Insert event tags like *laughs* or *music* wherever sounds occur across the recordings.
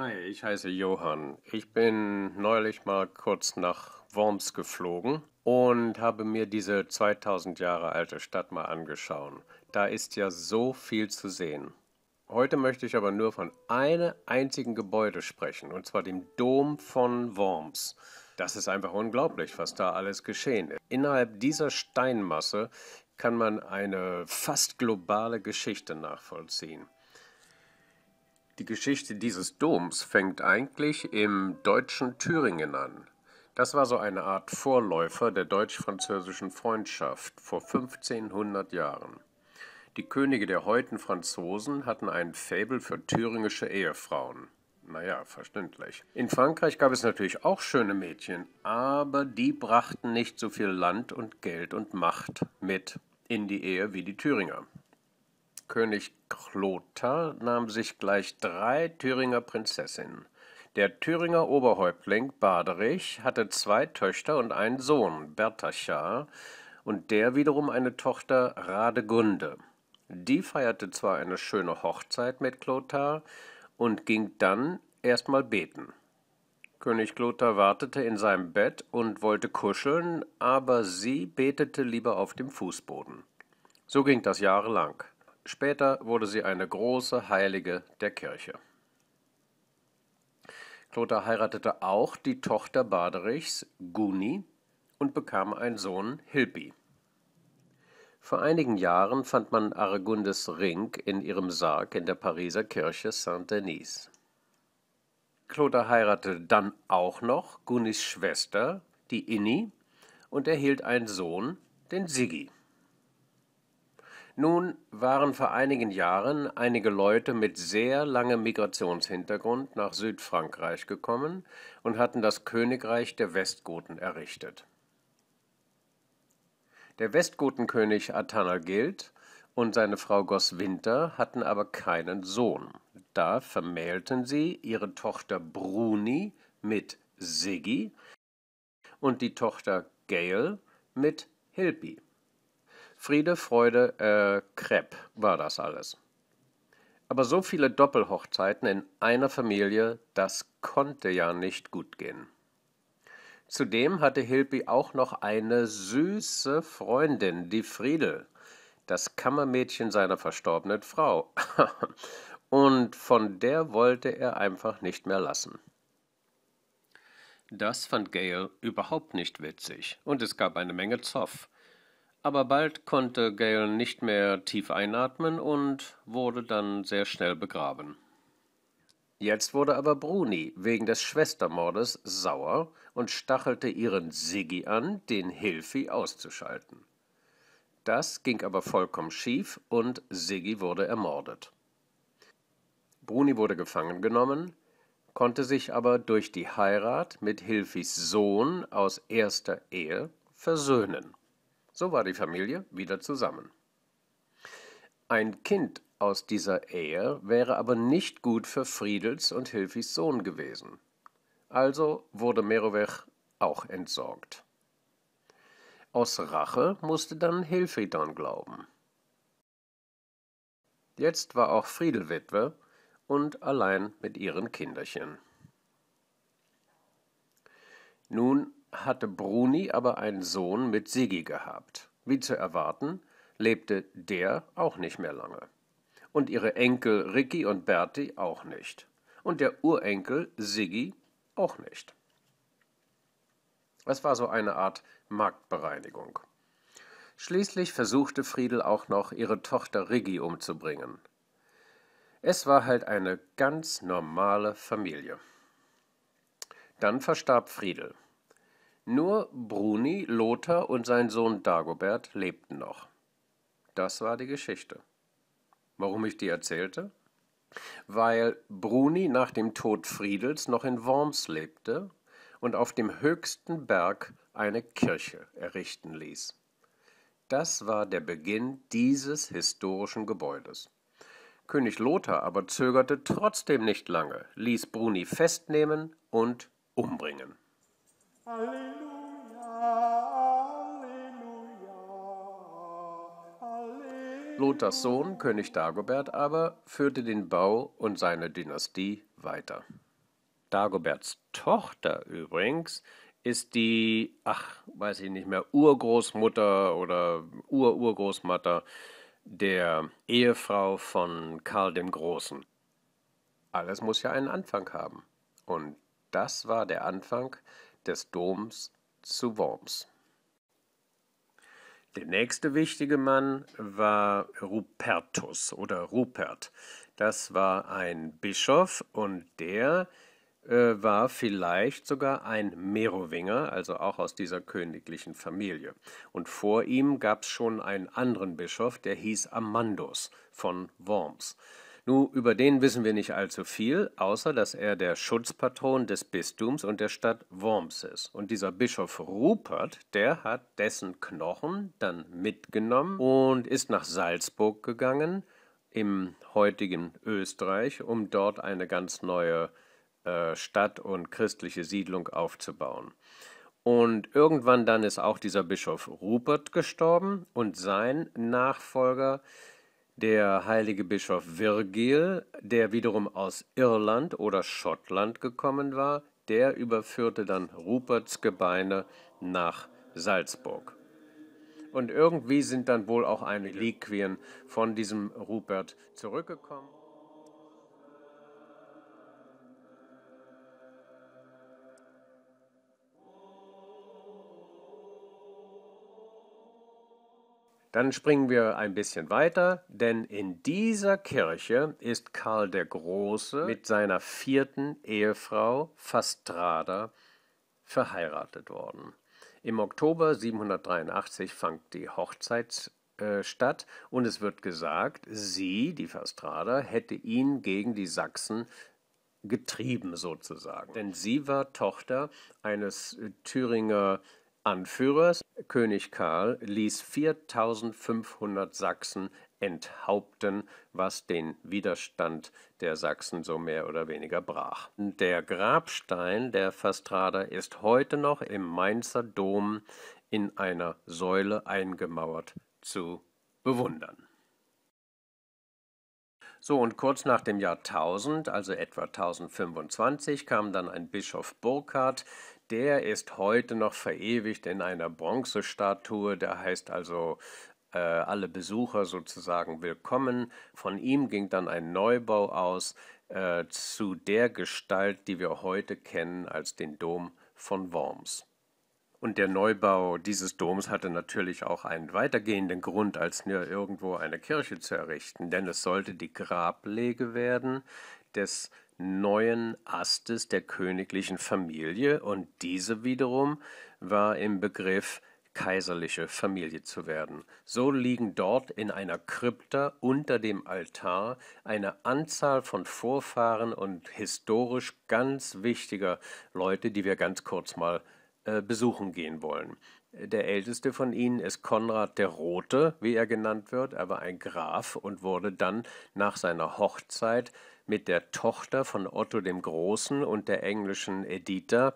Hi, ich heiße Johann. Ich bin neulich mal kurz nach Worms geflogen und habe mir diese 2000 Jahre alte Stadt mal angeschaut. Da ist ja so viel zu sehen. Heute möchte ich aber nur von einem einzigen Gebäude sprechen, und zwar dem Dom von Worms. Das ist einfach unglaublich, was da alles geschehen ist. Innerhalb dieser Steinmasse kann man eine fast globale Geschichte nachvollziehen. Die Geschichte dieses Doms fängt eigentlich im deutschen Thüringen an. Das war so eine Art Vorläufer der deutsch-französischen Freundschaft vor 1500 Jahren. Die Könige der heutigen Franzosen hatten ein Faible für thüringische Ehefrauen. Naja, verständlich. In Frankreich gab es natürlich auch schöne Mädchen, aber die brachten nicht so viel Land und Geld und Macht mit in die Ehe wie die Thüringer. König Chlothar nahm sich gleich drei Thüringer Prinzessinnen. Der Thüringer Oberhäuptling Baderich hatte zwei Töchter und einen Sohn, Bertachar, und der wiederum eine Tochter, Radegunde. Die feierte zwar eine schöne Hochzeit mit Clothar und ging dann erstmal beten. König Clothar wartete in seinem Bett und wollte kuscheln, aber sie betete lieber auf dem Fußboden. So ging das jahrelang. Später wurde sie eine große Heilige der Kirche. Clotaire heiratete auch die Tochter Baderichs, Guni, und bekam einen Sohn, Hilpi. Vor einigen Jahren fand man Aragundes Ring in ihrem Sarg in der Pariser Kirche Saint-Denis. Clotaire heiratete dann auch noch Gunis Schwester, die Inni, und erhielt einen Sohn, den Sigi. Nun waren vor einigen Jahren einige Leute mit sehr langem Migrationshintergrund nach Südfrankreich gekommen und hatten das Königreich der Westgoten errichtet. Der Westgotenkönig Athanagild und seine Frau Goswinter hatten aber keinen Sohn. Da vermählten sie ihre Tochter Bruni mit Siggi und die Tochter Gail mit Hilpi. Friede, Freude, äh, Crepe war das alles. Aber so viele Doppelhochzeiten in einer Familie, das konnte ja nicht gut gehen. Zudem hatte Hilpi auch noch eine süße Freundin, die Friedel, das Kammermädchen seiner verstorbenen Frau. *laughs* Und von der wollte er einfach nicht mehr lassen. Das fand Gail überhaupt nicht witzig und es gab eine Menge Zoff. Aber bald konnte Gale nicht mehr tief einatmen und wurde dann sehr schnell begraben. Jetzt wurde aber Bruni wegen des Schwestermordes sauer und stachelte ihren Siggi an, den Hilfi auszuschalten. Das ging aber vollkommen schief und Siggi wurde ermordet. Bruni wurde gefangen genommen, konnte sich aber durch die Heirat mit Hilfis Sohn aus erster Ehe versöhnen. So war die Familie wieder zusammen. Ein Kind aus dieser Ehe wäre aber nicht gut für Friedels und Hilfis Sohn gewesen. Also wurde Merowech auch entsorgt. Aus Rache musste dann Hilfried glauben. Jetzt war auch Friedel Witwe und allein mit ihren Kinderchen. Nun hatte Bruni aber einen Sohn mit Sigi gehabt. Wie zu erwarten, lebte der auch nicht mehr lange. Und ihre Enkel Ricky und Berti auch nicht. Und der Urenkel Sigi auch nicht. Es war so eine Art Marktbereinigung. Schließlich versuchte Friedel auch noch, ihre Tochter Riggi umzubringen. Es war halt eine ganz normale Familie. Dann verstarb Friedel. Nur Bruni, Lothar und sein Sohn Dagobert lebten noch. Das war die Geschichte. Warum ich die erzählte? Weil Bruni nach dem Tod Friedels noch in Worms lebte und auf dem höchsten Berg eine Kirche errichten ließ. Das war der Beginn dieses historischen Gebäudes. König Lothar aber zögerte trotzdem nicht lange, ließ Bruni festnehmen und umbringen. Hallo. Lothars Sohn, König Dagobert, aber führte den Bau und seine Dynastie weiter. Dagoberts Tochter übrigens ist die, ach, weiß ich nicht mehr, Urgroßmutter oder Ururgroßmutter der Ehefrau von Karl dem Großen. Alles muss ja einen Anfang haben. Und das war der Anfang des Doms zu Worms. Der nächste wichtige Mann war Rupertus oder Rupert. Das war ein Bischof und der äh, war vielleicht sogar ein Merowinger, also auch aus dieser königlichen Familie. Und vor ihm gab es schon einen anderen Bischof, der hieß Amandus von Worms. Nun, über den wissen wir nicht allzu viel, außer dass er der Schutzpatron des Bistums und der Stadt Worms ist. Und dieser Bischof Rupert, der hat dessen Knochen dann mitgenommen und ist nach Salzburg gegangen, im heutigen Österreich, um dort eine ganz neue äh, Stadt und christliche Siedlung aufzubauen. Und irgendwann dann ist auch dieser Bischof Rupert gestorben und sein Nachfolger, äh, der heilige Bischof Virgil, der wiederum aus Irland oder Schottland gekommen war, der überführte dann Ruperts Gebeine nach Salzburg. Und irgendwie sind dann wohl auch einige Liquien von diesem Rupert zurückgekommen. Dann springen wir ein bisschen weiter, denn in dieser Kirche ist Karl der Große mit seiner vierten Ehefrau Fastrada verheiratet worden. Im Oktober 783 fand die Hochzeit äh, statt und es wird gesagt, sie, die Fastrada, hätte ihn gegen die Sachsen getrieben sozusagen. Denn sie war Tochter eines äh, Thüringer Anführers König Karl ließ 4500 Sachsen enthaupten, was den Widerstand der Sachsen so mehr oder weniger brach. Der Grabstein der Fastrada ist heute noch im Mainzer Dom in einer Säule eingemauert zu bewundern. So, und kurz nach dem Jahr 1000, also etwa 1025, kam dann ein Bischof Burkhard, der ist heute noch verewigt in einer Bronzestatue, der heißt also äh, alle Besucher sozusagen willkommen. Von ihm ging dann ein Neubau aus äh, zu der Gestalt, die wir heute kennen als den Dom von Worms. Und der Neubau dieses Doms hatte natürlich auch einen weitergehenden Grund, als nur irgendwo eine Kirche zu errichten, denn es sollte die Grablege werden des äh, neuen Astes der königlichen Familie und diese wiederum war im Begriff kaiserliche Familie zu werden. So liegen dort in einer Krypta unter dem Altar eine Anzahl von Vorfahren und historisch ganz wichtiger Leute, die wir ganz kurz mal äh, besuchen gehen wollen. Der älteste von ihnen ist Konrad der Rote, wie er genannt wird. Er war ein Graf und wurde dann nach seiner Hochzeit mit der Tochter von Otto dem Großen und der englischen Editha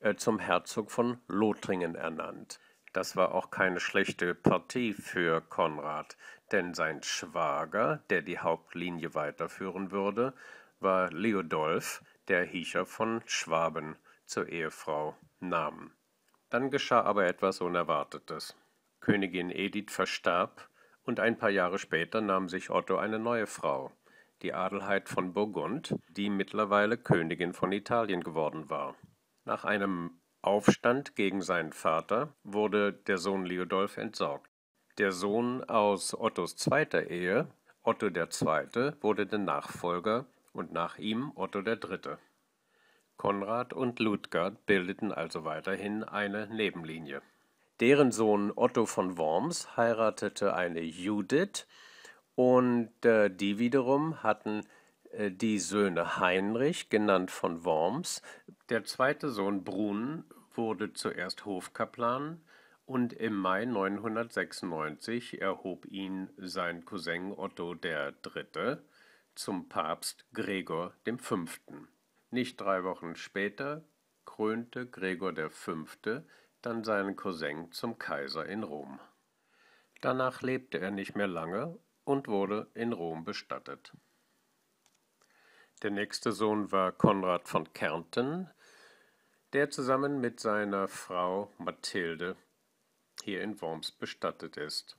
äh, zum Herzog von Lothringen ernannt. Das war auch keine schlechte Partie für Konrad, denn sein Schwager, der die Hauptlinie weiterführen würde, war Leodolf, der Hiecher von Schwaben zur Ehefrau nahm. Dann geschah aber etwas Unerwartetes. Königin Edith verstarb und ein paar Jahre später nahm sich Otto eine neue Frau, die Adelheid von Burgund, die mittlerweile Königin von Italien geworden war. Nach einem Aufstand gegen seinen Vater wurde der Sohn Leodolf entsorgt. Der Sohn aus Ottos zweiter Ehe, Otto II., wurde der Nachfolger und nach ihm Otto III. Konrad und Ludgard bildeten also weiterhin eine Nebenlinie. Deren Sohn Otto von Worms heiratete eine Judith und äh, die wiederum hatten äh, die Söhne Heinrich, genannt von Worms. Der zweite Sohn Brun wurde zuerst Hofkaplan und im Mai 996 erhob ihn sein Cousin Otto III. zum Papst Gregor V. Nicht drei Wochen später krönte Gregor V. dann seinen Cousin zum Kaiser in Rom. Danach lebte er nicht mehr lange und wurde in Rom bestattet. Der nächste Sohn war Konrad von Kärnten, der zusammen mit seiner Frau Mathilde hier in Worms bestattet ist.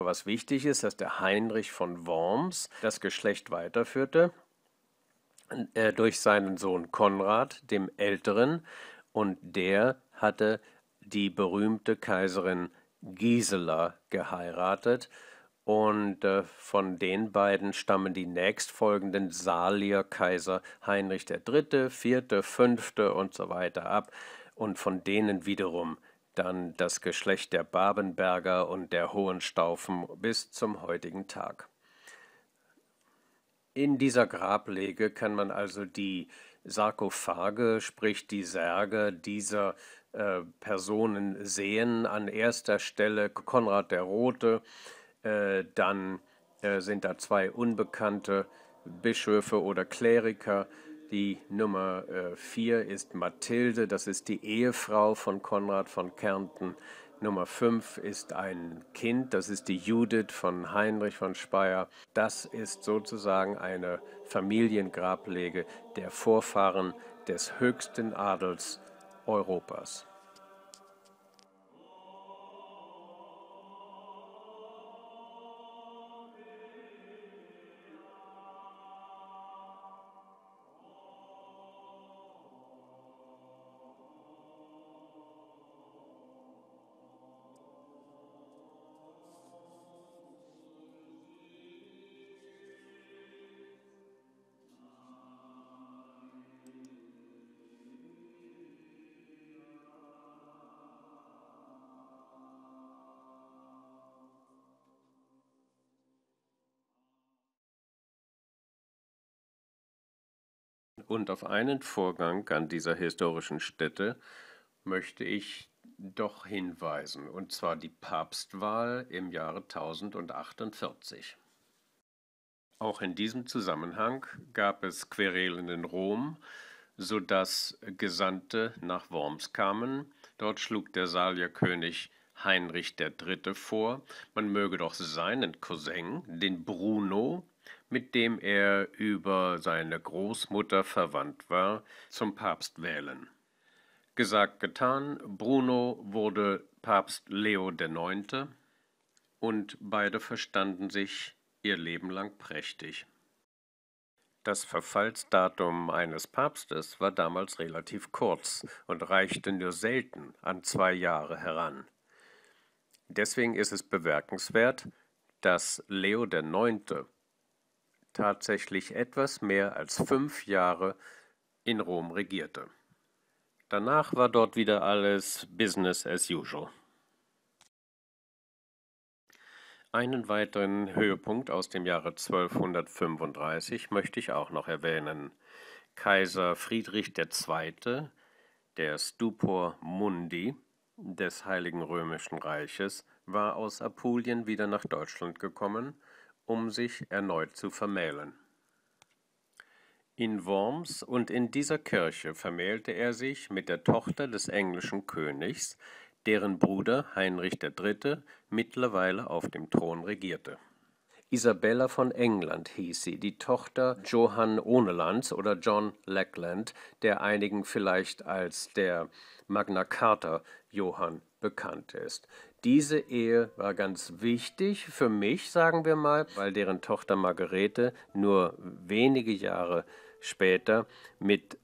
Was wichtig ist, dass der Heinrich von Worms das Geschlecht weiterführte äh, durch seinen Sohn Konrad, dem Älteren, und der hatte die berühmte Kaiserin Gisela geheiratet. Und äh, von den beiden stammen die nächstfolgenden Salierkaiser Heinrich III., IV., V. und so weiter ab. Und von denen wiederum dann das Geschlecht der Babenberger und der Hohenstaufen bis zum heutigen Tag. In dieser Grablege kann man also die Sarkophage, sprich die Särge dieser äh, Personen sehen. An erster Stelle Konrad der Rote, äh, dann äh, sind da zwei unbekannte Bischöfe oder Kleriker. Die Nummer äh, vier ist Mathilde, das ist die Ehefrau von Konrad von Kärnten. Nummer 5 ist ein Kind, das ist die Judith von Heinrich von Speyer. Das ist sozusagen eine Familiengrablege der Vorfahren des höchsten Adels Europas. Und auf einen Vorgang an dieser historischen Stätte möchte ich doch hinweisen, und zwar die Papstwahl im Jahre 1048. Auch in diesem Zusammenhang gab es Querelen in Rom, sodass Gesandte nach Worms kamen. Dort schlug der Salierkönig Heinrich III. vor, man möge doch seinen Cousin, den Bruno, mit dem er über seine Großmutter verwandt war, zum Papst wählen. Gesagt, getan, Bruno wurde Papst Leo IX. und beide verstanden sich ihr Leben lang prächtig. Das Verfallsdatum eines Papstes war damals relativ kurz und reichte nur selten an zwei Jahre heran. Deswegen ist es bemerkenswert, dass Leo IX. tatsächlich etwas mehr als fünf Jahre in Rom regierte. Danach war dort wieder alles Business as usual. Einen weiteren Höhepunkt aus dem Jahre 1235 möchte ich auch noch erwähnen. Kaiser Friedrich II., der Stupor Mundi, des Heiligen Römischen Reiches war aus Apulien wieder nach Deutschland gekommen, um sich erneut zu vermählen. In Worms und in dieser Kirche vermählte er sich mit der Tochter des englischen Königs, deren Bruder Heinrich III. mittlerweile auf dem Thron regierte. Isabella von England hieß sie, die Tochter Johann Ohnelands oder John Lackland, der einigen vielleicht als der Magna Carta Johann bekannt ist. Diese Ehe war ganz wichtig für mich, sagen wir mal, weil deren Tochter Margarete nur wenige Jahre später mit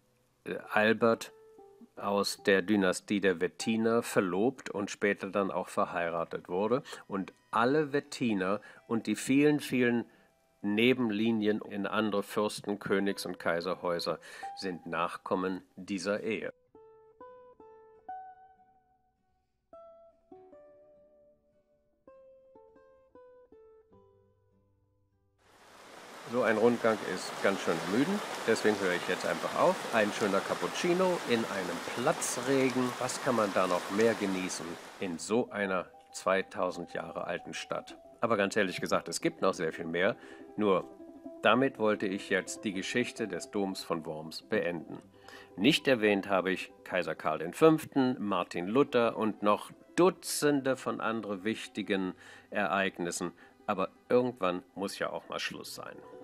äh, Albert aus der Dynastie der Wettiner verlobt und später dann auch verheiratet wurde. Und alle Wettiner und die vielen, vielen Nebenlinien in andere Fürsten, Königs und Kaiserhäuser sind Nachkommen dieser Ehe. So ein Rundgang ist ganz schön ermüdend, deswegen höre ich jetzt einfach auf. Ein schöner Cappuccino in einem Platzregen. Was kann man da noch mehr genießen in so einer 2000 Jahre alten Stadt? Aber ganz ehrlich gesagt, es gibt noch sehr viel mehr. Nur damit wollte ich jetzt die Geschichte des Doms von Worms beenden. Nicht erwähnt habe ich Kaiser Karl V., Martin Luther und noch Dutzende von anderen wichtigen Ereignissen. Aber irgendwann muss ja auch mal Schluss sein.